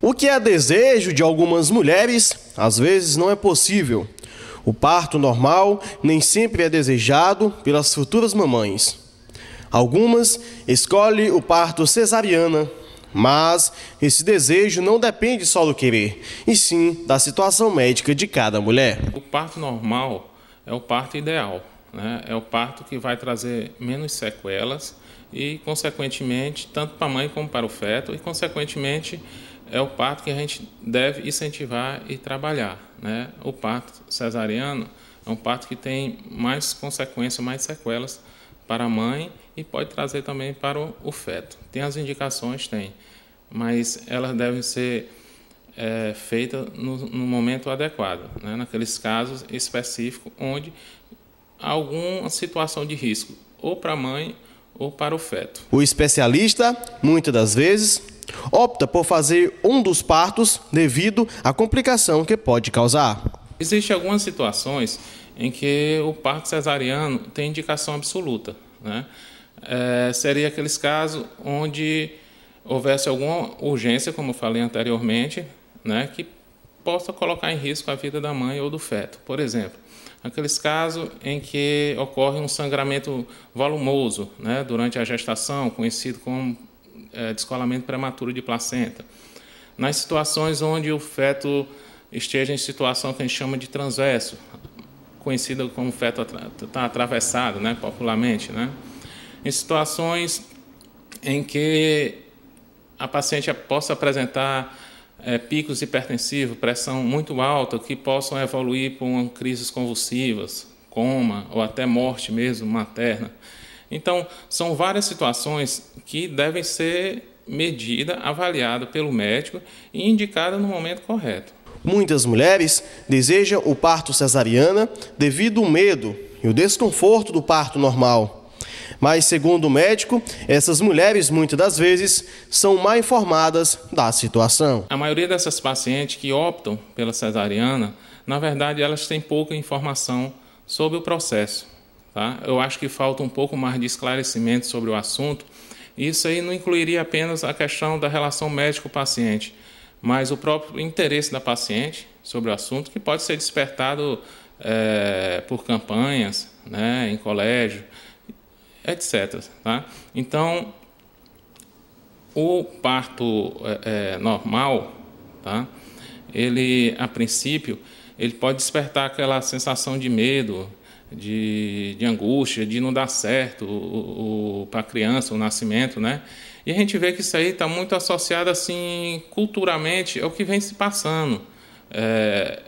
O que é desejo de algumas mulheres, às vezes não é possível. O parto normal nem sempre é desejado pelas futuras mamães. Algumas escolhem o parto cesariana, mas esse desejo não depende só do querer, e sim da situação médica de cada mulher. O parto normal é o parto ideal. Né? É o parto que vai trazer menos sequelas e, consequentemente, tanto para a mãe como para o feto, e, consequentemente, é o parto que a gente deve incentivar e trabalhar. Né? O parto cesariano é um parto que tem mais consequências, mais sequelas para a mãe e pode trazer também para o feto. Tem as indicações, tem, mas elas devem ser é, feitas no, no, momento adequado, né? naqueles casos específicos onde alguma situação de risco, ou para a mãe ou para o feto. O especialista, muitas das vezes, opta por fazer um dos partos devido à complicação que pode causar. Existem algumas situações em que o parto cesariano tem indicação absoluta. Né? É, seria aqueles casos onde houvesse alguma urgência, como falei anteriormente, né, que possa colocar em risco a vida da mãe ou do feto. Por exemplo, aqueles casos em que ocorre um sangramento volumoso né, durante a gestação, conhecido como é, descolamento prematuro de placenta. Nas situações onde o feto esteja em situação que a gente chama de transverso, conhecida como feto está atravessado, né, popularmente, né? Em situações em que a paciente possa apresentar é, picos hipertensivos, pressão muito alta, que possam evoluir para crises convulsivas, coma ou até morte mesmo materna. Então, são várias situações que devem ser medida, avaliada pelo médico e indicada no momento correto. Muitas mulheres desejam o parto cesariana devido ao medo e o desconforto do parto normal. Mas, segundo o médico, essas mulheres muitas das vezes são mal informadas da situação. A maioria dessas pacientes que optam pela cesariana, na verdade, elas têm pouca informação sobre o processo. Tá? Eu acho que falta um pouco mais de esclarecimento sobre o assunto. Isso aí não incluiria apenas a questão da relação médico-paciente, mas o próprio interesse da paciente sobre o assunto, que pode ser despertado é, por campanhas né, em colégio etc. Tá? Então, o parto é, é, normal, tá? ele, a princípio, ele pode despertar aquela sensação de medo, de, de angústia, de não dar certo para a criança, o nascimento, né? E a gente vê que isso aí está muito associado, assim, culturalmente ao é que vem se passando é,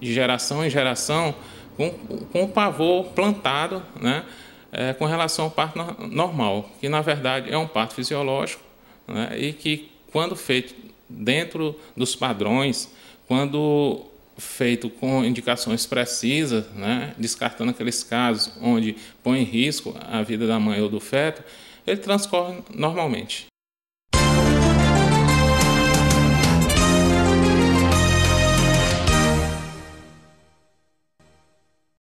de geração em geração com, com o pavor plantado, né? é, com relação ao parto normal, que na verdade é um parto fisiológico né, e que, quando feito dentro dos padrões, quando feito com indicações precisas, né, descartando aqueles casos onde põe em risco a vida da mãe ou do feto, ele transcorre normalmente.